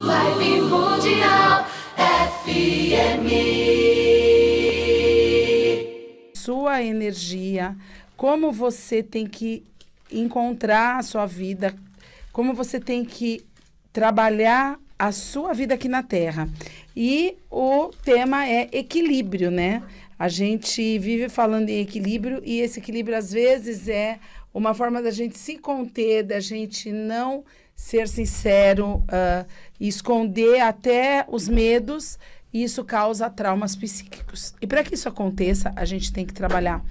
Live Mundial FM. Sua energia, como você tem que encontrar a sua vida, como você tem que trabalhar a sua vida aqui na Terra. E o tema é equilíbrio, né? A gente vive falando em equilíbrio e esse equilíbrio às vezes é uma forma da gente se conter, da gente não ser sincero, uh, esconder até os medos, e isso causa traumas psíquicos. E para que isso aconteça, a gente tem que trabalhar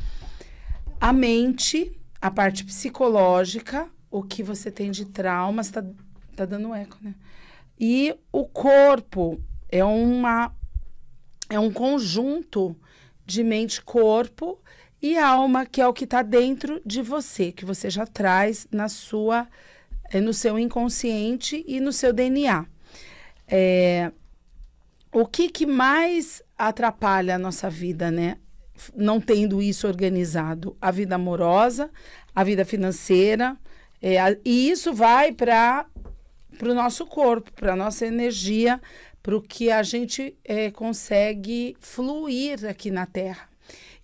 a mente, a parte psicológica, o que você tem de traumas, tá, tá dando eco, né? E o corpo é uma é um conjunto de mente-corpo e a alma, que é o que está dentro de você, que você já traz na sua, eh, no seu inconsciente e no seu DNA. É, o que, que mais atrapalha a nossa vida, né? Não tendo isso organizado, a vida amorosa, a vida financeira, é, a, e isso vai para o nosso corpo, para nossa energia, para o que a gente é, consegue fluir aqui na Terra.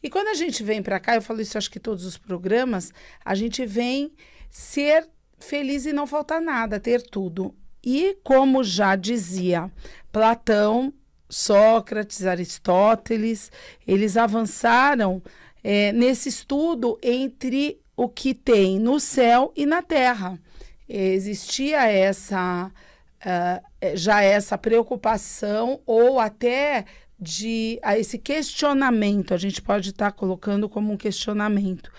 E quando a gente vem para cá, eu falo isso acho que todos os programas, a gente vem ser feliz e não faltar nada, ter tudo. E como já dizia Platão, Sócrates, Aristóteles, eles avançaram é, nesse estudo entre o que tem no céu e na terra. Existia essa. Uh, já essa preocupação ou até de a esse questionamento, a gente pode estar tá colocando como um questionamento.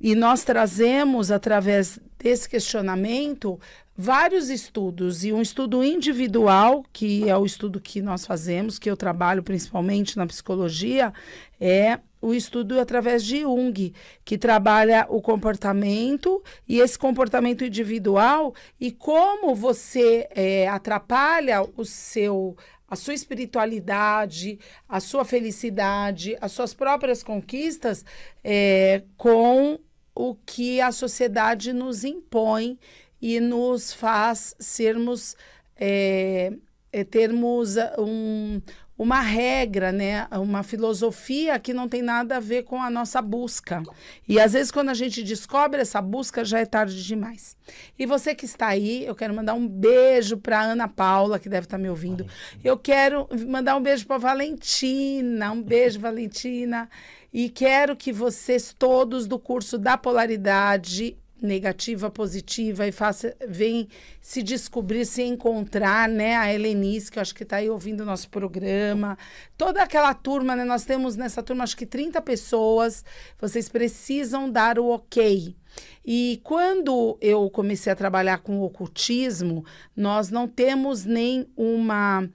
E nós trazemos através desse questionamento vários estudos e um estudo individual, que é o estudo que nós fazemos, que eu trabalho principalmente na psicologia, é o estudo através de Jung, que trabalha o comportamento e esse comportamento individual e como você é, atrapalha o seu a sua espiritualidade, a sua felicidade, as suas próprias conquistas é, com o que a sociedade nos impõe e nos faz sermos é, é, termos ah, um, uma regra, né? uma filosofia que não tem nada a ver com a nossa busca. E às vezes, quando a gente descobre essa busca, já é tarde demais. E você que está aí, eu quero mandar um beijo para Ana Paula, que deve estar tá me ouvindo. Eu quero mandar um beijo para Valentina. Um beijo, Valentina. E quero que vocês todos do curso da Polaridade negativa, positiva e faça, vem se descobrir, se encontrar, né? A Helenice, que eu acho que está aí ouvindo o nosso programa. Toda aquela turma, né? Nós temos nessa turma acho que 30 pessoas. Vocês precisam dar o ok. E quando eu comecei a trabalhar com o ocultismo, nós não temos nem uma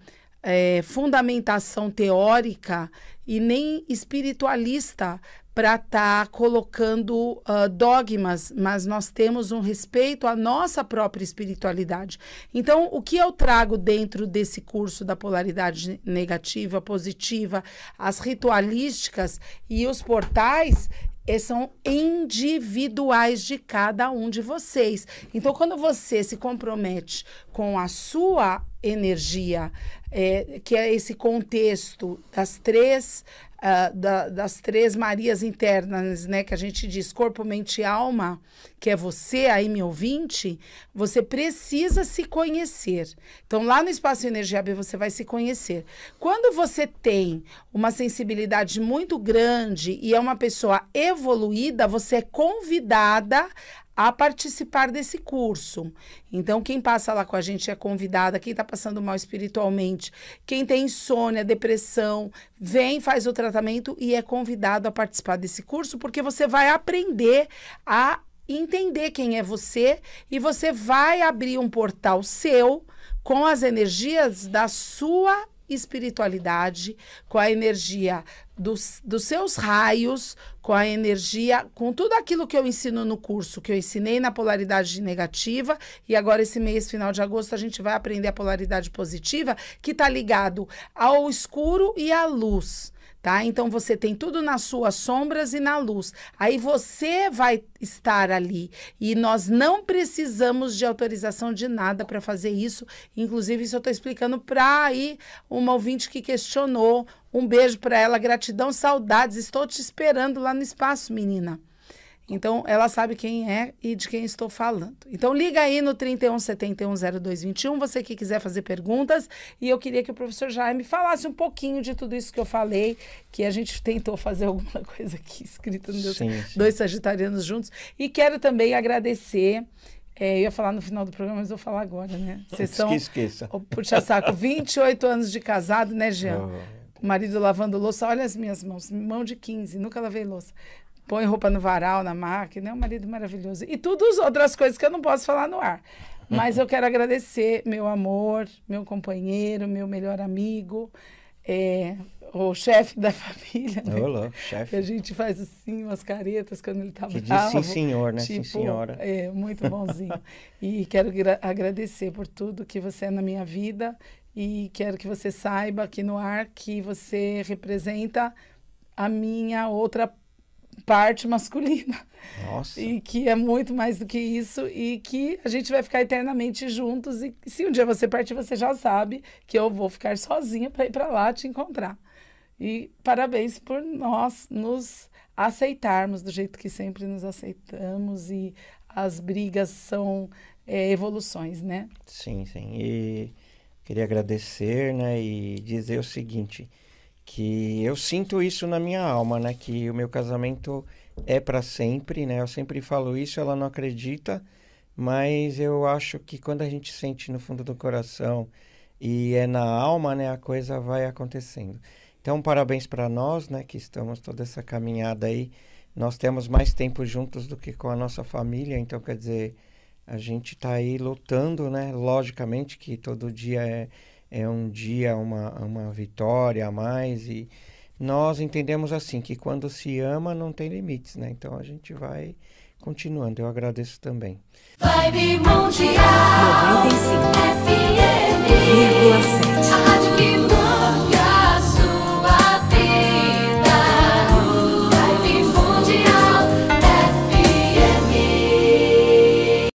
é, fundamentação teórica e nem espiritualista para estar tá colocando uh, dogmas, mas nós temos um respeito à nossa própria espiritualidade. Então, o que eu trago dentro desse curso da polaridade negativa, positiva, as ritualísticas e os portais eh, são individuais de cada um de vocês. Então, quando você se compromete com a sua energia, é, que é esse contexto das três uh, da, das três Marias internas, né? Que a gente diz corpo, mente e alma, que é você aí, me ouvinte, você precisa se conhecer. Então, lá no Espaço Energia B, você vai se conhecer. Quando você tem uma sensibilidade muito grande e é uma pessoa evoluída, você é convidada a participar desse curso. Então, quem passa lá com a gente é convidada, quem está passando mal espiritualmente, quem tem insônia, depressão, vem, faz o tratamento e é convidado a participar desse curso, porque você vai aprender a entender quem é você e você vai abrir um portal seu com as energias da sua espiritualidade, com a energia dos, dos seus raios, com a energia, com tudo aquilo que eu ensino no curso, que eu ensinei na polaridade negativa, e agora esse mês, final de agosto, a gente vai aprender a polaridade positiva, que está ligado ao escuro e à luz tá? Então você tem tudo nas suas sombras e na luz. Aí você vai estar ali e nós não precisamos de autorização de nada para fazer isso. Inclusive isso eu estou explicando para aí uma ouvinte que questionou. Um beijo para ela, gratidão, saudades. Estou te esperando lá no espaço, menina. Então, ela sabe quem é e de quem estou falando. Então, liga aí no 31710221, você que quiser fazer perguntas. E eu queria que o professor Jaime falasse um pouquinho de tudo isso que eu falei, que a gente tentou fazer alguma coisa aqui escrita no Deus. Sim, sim. Dois Sagitarianos juntos. E quero também agradecer. É, eu ia falar no final do programa, mas vou falar agora, né? Vocês são. Esqueça. Oh, puxa saco, 28 anos de casado, né, Jean? Oh. Marido lavando louça, olha as minhas mãos, mão de 15, nunca lavei louça põe roupa no varal, na máquina, é um marido maravilhoso. E todas as outras coisas que eu não posso falar no ar. Mas eu quero agradecer meu amor, meu companheiro, meu melhor amigo, é, o chefe da família. Né? Olá, chefe. A gente faz assim umas caretas quando ele tá que bravo. Diz, sim, senhor, né? Tipo, sim, senhora. É, muito bonzinho. e quero agradecer por tudo que você é na minha vida e quero que você saiba aqui no ar que você representa a minha outra parte masculina. Nossa. E que é muito mais do que isso e que a gente vai ficar eternamente juntos e se um dia você partir, você já sabe que eu vou ficar sozinha para ir para lá te encontrar. E parabéns por nós nos aceitarmos do jeito que sempre nos aceitamos e as brigas são é, evoluções, né? Sim, sim. E queria agradecer, né, e dizer o seguinte, que eu sinto isso na minha alma, né? Que o meu casamento é para sempre, né? Eu sempre falo isso, ela não acredita, mas eu acho que quando a gente sente no fundo do coração e é na alma, né, a coisa vai acontecendo. Então, parabéns para nós, né, que estamos toda essa caminhada aí. Nós temos mais tempo juntos do que com a nossa família, então quer dizer, a gente está aí lutando, né? Logicamente que todo dia é é um dia, uma, uma vitória a mais. E nós entendemos assim, que quando se ama não tem limites, né? Então a gente vai continuando. Eu agradeço também. Vibe Mundial.